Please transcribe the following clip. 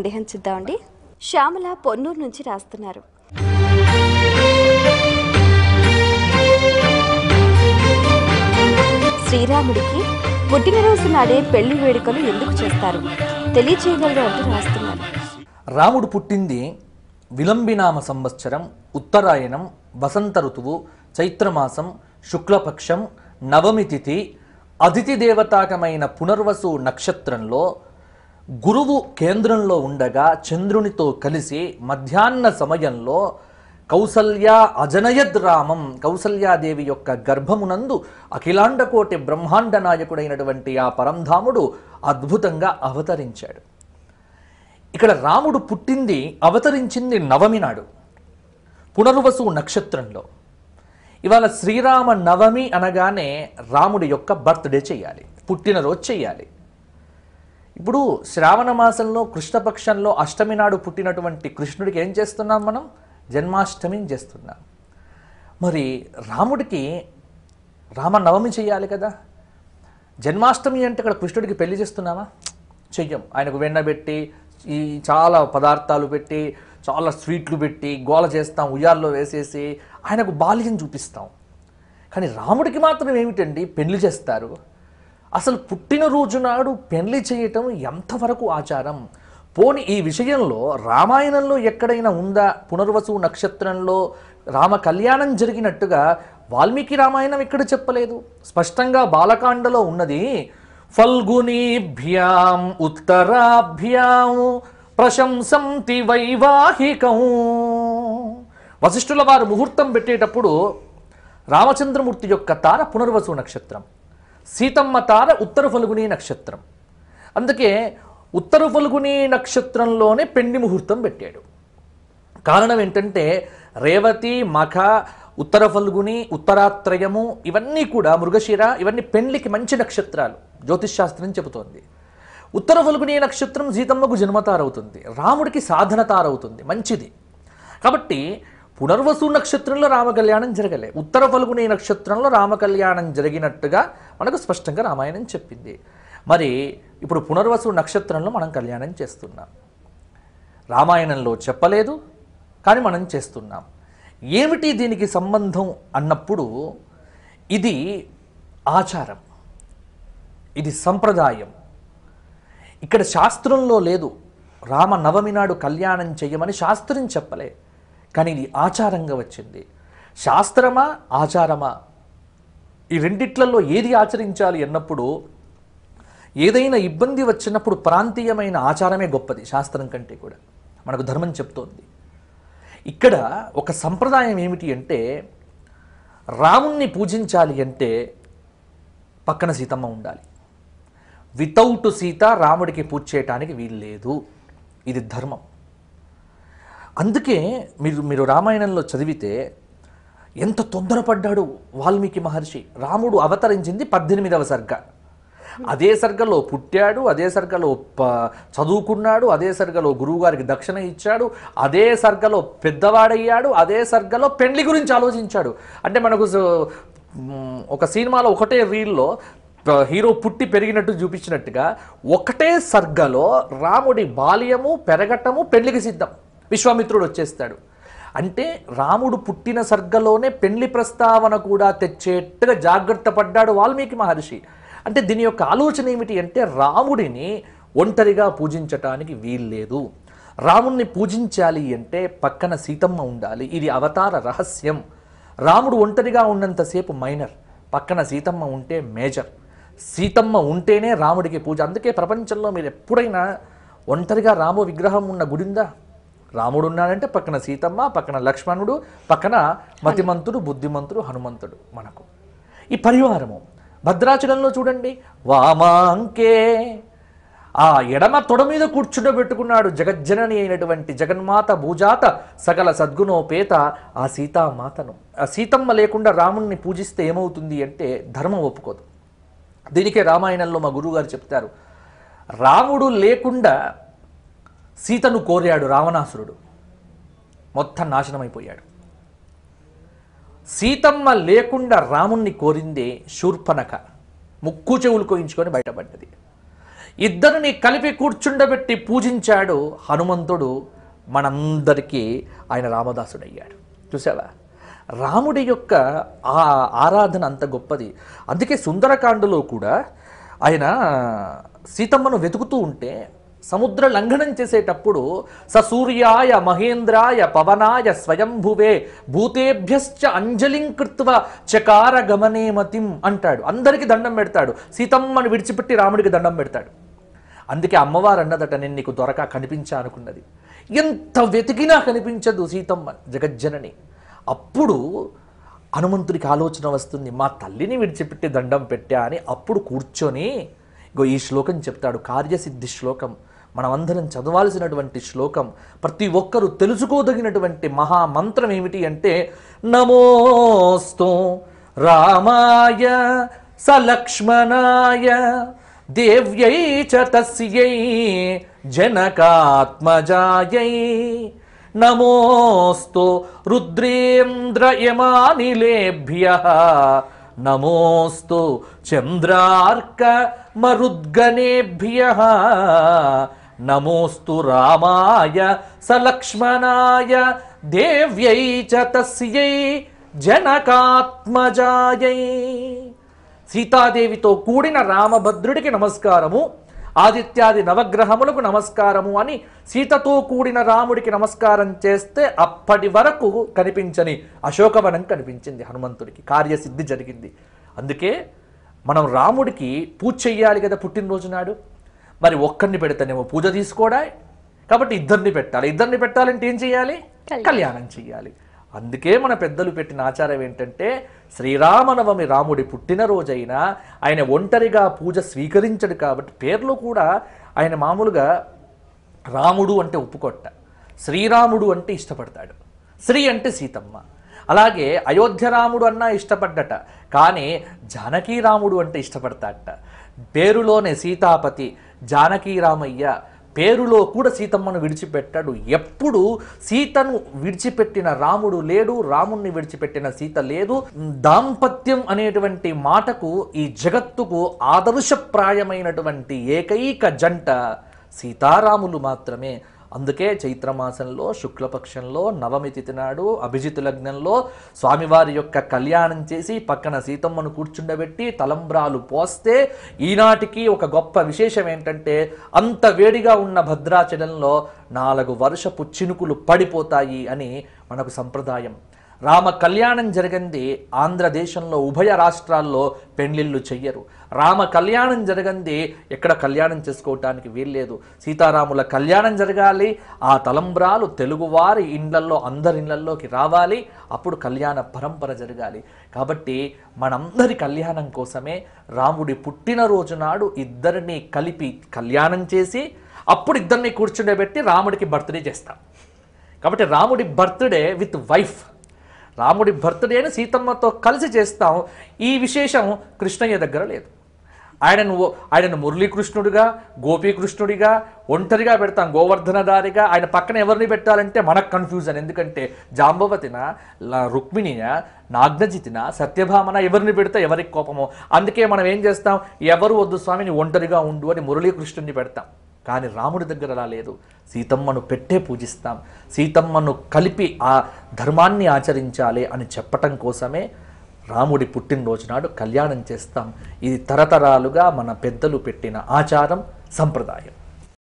సందేహం చూద్దామండి శ్యామల పొన్నూరు నుంచి రాస్తున్నారు శ్రీరాముడికి పుట్టినరోజు నాడే పెళ్లి వేడుకలు ఎందుకు చేస్తారు తెలియచేయగలరు అంటూ రాస్తున్నారు రాముడు పుట్టింది విలంబినామ సంవత్సరం ఉత్తరాయణం వసంత ఋతువు చైత్రమాసం శుక్లపక్షం నవమి తిథి అతిథి దేవతాకమైన పునర్వసు నక్షత్రంలో గురువు కేంద్రంలో ఉండగా చంద్రునితో కలిసి మధ్యాహ్న సమయంలో కౌసల్య అజనయద్ రామం కౌసల్యాదేవి యొక్క గర్భమునందు అఖిలాండకోటి బ్రహ్మాండ నాయకుడైనటువంటి ఆ పరంధాముడు అద్భుతంగా అవతరించాడు ఇక్కడ రాముడు పుట్టింది అవతరించింది నవమి నాడు పునర్వసు నక్షత్రంలో ఇవాళ శ్రీరామ నవమి అనగానే రాముడి యొక్క బర్త్డే చేయాలి పుట్టినరోజు చేయాలి ఇప్పుడు శ్రావణ మాసంలో కృష్ణపక్షంలో అష్టమి నాడు పుట్టినటువంటి కృష్ణుడికి ఏం చేస్తున్నాం మనం జన్మాష్టమిని చేస్తున్నాం మరి రాముడికి రామనవమి చేయాలి కదా జన్మాష్టమి అంటే ఇక్కడ కృష్ణుడికి పెళ్లి చేస్తున్నామా చెయ్యం ఆయనకు వెన్నబెట్టి ఈ చాలా పదార్థాలు పెట్టి చాలా స్వీట్లు పెట్టి గోల చేస్తాం ఉయ్యాల్లో వేసేసి ఆయనకు బాల్యం చూపిస్తాం కానీ రాముడికి మాత్రం ఏమిటండి పెళ్లి చేస్తారు అసలు పుట్టినరోజు నాడు పెళ్లి చేయటం ఎంతవరకు ఆచారం పోని ఈ విషయంలో రామాయణంలో ఎక్కడైనా ఉందా పునర్వసు నక్షత్రంలో రామ కళ్యాణం జరిగినట్టుగా వాల్మీకి రామాయణం ఎక్కడ చెప్పలేదు స్పష్టంగా బాలకాండలో ఉన్నది ఫల్గునీభ్యాం ఉత్తరాభ్యాం ప్రశంసంతి వైవాహికం వశిష్ఠుల వారు ముహూర్తం పెట్టేటప్పుడు రామచంద్రమూర్తి యొక్క తార పునర్వసు నక్షత్రం సీతమ్మ తార ఉత్తర ఫల్గుని నక్షత్రం అందుకే ఉత్తర ఫల్గుని నక్షత్రంలోనే పెండి ముహూర్తం పెట్టాడు కారణం ఏంటంటే రేవతి మఖ ఉత్తర ఫల్గుని ఉత్తరాత్రయము ఇవన్నీ కూడా మృగశిర ఇవన్నీ పెండ్లికి మంచి నక్షత్రాలు జ్యోతిష్శాస్త్రం చెబుతోంది ఉత్తర ఫల్గుని నక్షత్రం సీతమ్మకు జన్మతారవుతుంది రాముడికి సాధనతారవుతుంది మంచిది కాబట్టి పునర్వసు నక్షత్రంలో రామకళ్యాణం జరగలే ఉత్తర ఫల్గుని నక్షత్రంలో రామకళ్యాణం జరిగినట్టుగా మనకు స్పష్టంగా రామాయణం చెప్పింది మరి ఇప్పుడు పునర్వసు నక్షత్రంలో మనం కళ్యాణం చేస్తున్నాం రామాయణంలో చెప్పలేదు కానీ మనం చేస్తున్నాం ఏమిటి దీనికి సంబంధం అన్నప్పుడు ఇది ఆచారం ఇది సంప్రదాయం ఇక్కడ శాస్త్రంలో లేదు రామ నవమి నాడు కళ్యాణం చేయమని శాస్త్రం చెప్పలే కానీ ఇది ఆచారంగా వచ్చింది శాస్త్రమా ఆచారమా ఈ రెండిట్లలో ఏది ఆచరించాలి అన్నప్పుడు ఏదైనా ఇబ్బంది వచ్చినప్పుడు ప్రాంతీయమైన ఆచారమే గొప్పది శాస్త్రం కంటే కూడా మనకు ధర్మం చెప్తోంది ఇక్కడ ఒక సంప్రదాయం ఏమిటి అంటే రాముణ్ణి పూజించాలి అంటే పక్కన సీతమ్మ ఉండాలి వితౌట్ సీత రాముడికి పూజ చేయటానికి వీలు లేదు ఇది ధర్మం అందుకే మీరు మీరు రామాయణంలో చదివితే ఎంత తొందరపడ్డాడు వాల్మీకి మహర్షి రాముడు అవతరించింది పద్దెనిమిదవ సర్గ అదే సర్గలో పుట్టాడు అదే సర్గలో చదువుకున్నాడు అదే సర్గలో గురువుగారికి దక్షిణ ఇచ్చాడు అదే సర్గలో పెద్దవాడయ్యాడు అదే సర్గలో పెండ్లి గురించి ఆలోచించాడు అంటే మనకు ఒక సినిమాలో ఒకటే రీల్లో హీరో పుట్టి పెరిగినట్టు చూపించినట్టుగా ఒకటే సర్గలో రాముడి బాల్యము పెరగటము పెళ్లికి సిద్ధం విశ్వామిత్రుడు వచ్చేస్తాడు అంటే రాముడు పుట్టిన సర్గలోనే పెళ్లి ప్రస్తావన కూడా తెచ్చేట్టుగా జాగ్రత్త పడ్డాడు వాల్మీకి మహర్షి అంటే దీని యొక్క ఆలోచన ఏమిటి అంటే రాముడిని ఒంటరిగా పూజించటానికి వీల్లేదు రాముణ్ణి పూజించాలి అంటే పక్కన సీతమ్మ ఉండాలి ఇది అవతార రహస్యం రాముడు ఒంటరిగా ఉన్నంతసేపు మైనర్ పక్కన సీతమ్మ ఉంటే మేజర్ సీతమ్మ ఉంటేనే రాముడికి పూజ అందుకే ప్రపంచంలో మీరు ఎప్పుడైనా ఒంటరిగా రాము విగ్రహం ఉన్న గుడిందా రాముడు ఉన్నాడంటే పక్కన సీతమ్మ పక్కన లక్ష్మణుడు పక్కన మతిమంతుడు బుద్ధిమంతుడు హనుమంతుడు మనకు ఈ పరివారము భద్రాచలంలో చూడండి వామాంకే ఆ ఎడమ తొడ మీద పెట్టుకున్నాడు జగజ్జనని అయినటువంటి జగన్మాత భూజాత సకల సద్గుణోపేత ఆ సీతామాతను ఆ సీతమ్మ లేకుండా రాముణ్ణి పూజిస్తే ఏమవుతుంది అంటే ధర్మం ఒప్పుకోదు దీనికే రామాయణంలో మా గురువుగారు చెప్తారు రాముడు లేకుండా సీతను కోరాడు రావణాసురుడు మొత్తం నాశనమైపోయాడు సీతమ్మ లేకుండా రాముణ్ణి కోరిందే శూర్పనక ముక్కు చెవులు కోయించుకొని బయటపడ్డది ఇద్దరిని కలిపి కూర్చుండబెట్టి పూజించాడు హనుమంతుడు మనందరికీ ఆయన రామదాసుడయ్యాడు చూసావా రాముడి యొక్క ఆ ఆరాధన అంత గొప్పది అందుకే సుందరకాండలో కూడా ఆయన సీతమ్మను వెతుకుతూ ఉంటే సముద్ర లంఘనం చేసేటప్పుడు ససూర్యాయ మహేంద్రాయ పవనాయ స్వయంభువే భూతేభ్యశ్చ అంజలిం కృత్వ చకార గమనే మతిం అంటాడు అందరికీ దండం పెడతాడు సీతమ్మని విడిచిపెట్టి రాముడికి దండం పెడతాడు అందుకే అమ్మవారు అన్నదట నేను నీకు దొరక కనిపించా అనుకున్నది ఎంత వెతికినా కనిపించదు సీతమ్మ జగజ్జనని అప్పుడు హనుమంతుడికి ఆలోచన వస్తుంది మా తల్లిని విడిచిపెట్టి దండం పెట్టా అని అప్పుడు కూర్చొని ఇగో ఈ శ్లోకం చెప్తాడు కార్యసిద్ధి శ్లోకం మనమందరం చదవాల్సినటువంటి శ్లోకం ప్రతి ఒక్కరూ తెలుసుకోదగినటువంటి మహామంత్రం ఏమిటి అంటే నమోస్తో రామాయ సలక్ష్మణాయ దేవ్యై చ తస్యై జనకాత్మజాయై నమోస్తు రుద్రేంద్రయమానిలేభ్య నమోస్తు చంద్రార్క మరుద్గణేభ్య నమోస్తు రామాయ సలక్ష్మణాయ దేవ్యై చ తస్యై జనకాత్మజాయై సీతాదేవితో కూడిన రామభద్రుడికి నమస్కారము ఆదిత్యాది నవగ్రహములకు నమస్కారము అని సీతతో కూడిన రాముడికి నమస్కారం చేస్తే అప్పటి వరకు కనిపించని అశోకవనం కనిపించింది హనుమంతుడికి కార్యసిద్ధి జరిగింది అందుకే మనం రాముడికి పూజ చెయ్యాలి కదా పుట్టినరోజు నాడు మరి ఒక్కరిని పెడితేనేమో పూజ తీసుకోడా కాబట్టి ఇద్దరిని పెట్టాలి ఇద్దరిని పెట్టాలంటే ఏం చేయాలి కళ్యాణం చేయాలి అందుకే మన పెద్దలు పెట్టిన ఆచారం ఏంటంటే శ్రీరామనవమి రాముడి పుట్టినరోజైనా ఆయన ఒంటరిగా పూజ స్వీకరించడు కాబట్టి పేర్లు కూడా ఆయన మామూలుగా రాముడు అంటే ఒప్పుకొట్ట శ్రీరాముడు అంటే ఇష్టపడతాడు శ్రీ అంటే సీతమ్మ అలాగే అయోధ్య రాముడు అన్నా ఇష్టపడ్డట కానీ జానకీ రాముడు అంటే ఇష్టపడతాడట పేరులోనే సీతాపతి జానకీ రామయ్య పేరులో కూడా సీతమ్మను విడిచిపెట్టాడు ఎప్పుడు సీతను విడిచిపెట్టిన రాముడు లేడు రాముణ్ణి విడిచిపెట్టిన సీత లేదు దాంపత్యం అనేటువంటి మాటకు ఈ జగత్తుకు ఆదర్శప్రాయమైనటువంటి ఏకైక జంట సీతారాములు మాత్రమే అందుకే చైత్రమాసంలో శుక్లపక్షంలో నవమి తిథి నాడు అభిజిత్ లగ్నంలో స్వామివారి యొక్క కళ్యాణం చేసి పక్కన సీతమ్మను కూర్చుండబెట్టి తలంబ్రాలు పోస్తే ఈనాటికి ఒక గొప్ప విశేషం ఏంటంటే అంత వేడిగా ఉన్న భద్రాచలంలో నాలుగు వర్షపు చినుకులు పడిపోతాయి అని మనకు సంప్రదాయం రామ కళ్యాణం జరిగింది ఆంధ్రదేశంలో ఉభయ రాష్ట్రాల్లో పెండ్లిళ్ళు చెయ్యరు రామ కళ్యాణం జరిగింది ఎక్కడ కళ్యాణం చేసుకోవటానికి వీల్లేదు సీతారాముల కళ్యాణం జరగాలి ఆ తలంబ్రాలు తెలుగువారి ఇండ్లల్లో అందరి ఇండ్లల్లోకి రావాలి అప్పుడు కళ్యాణ పరంపర జరగాలి కాబట్టి మనందరి కళ్యాణం కోసమే రాముడి పుట్టినరోజు నాడు ఇద్దరిని కలిపి కళ్యాణం చేసి అప్పుడు ఇద్దరిని కూర్చుండబెట్టి రాముడికి బర్త్డే చేస్తాం కాబట్టి రాముడి బర్త్డే విత్ వైఫ్ రాముడి అని సీతమ్మతో కలిసి చేస్తాం ఈ విశేషం కృష్ణయ్య దగ్గర లేదు ఆయనను ఆయనను మురళీకృష్ణుడిగా గోపీకృష్ణుడిగా ఒంటరిగా పెడతాం గోవర్ధనదారిగా ఆయన పక్కన ఎవరిని పెట్టాలంటే మనకు కన్ఫ్యూజన్ ఎందుకంటే జాంబవతిన రుక్మిణిన నాగ్నజితిన సత్యభామన ఎవరిని పెడితే ఎవరికి కోపమో అందుకే మనం ఏం చేస్తాం ఎవరు వద్దు స్వామిని ఒంటరిగా ఉండు అని మురళీకృష్ణుడిని పెడతాం కానీ రాముడి దగ్గర అలా లేదు సీతమ్మను పెట్టే పూజిస్తాం సీతమ్మను కలిపి ఆ ధర్మాన్ని ఆచరించాలి అని చెప్పటం కోసమే రాముడి పుట్టినరోజు నాడు కళ్యాణం చేస్తాం ఇది తరతరాలుగా మన పెద్దలు పెట్టిన ఆచారం సంప్రదాయం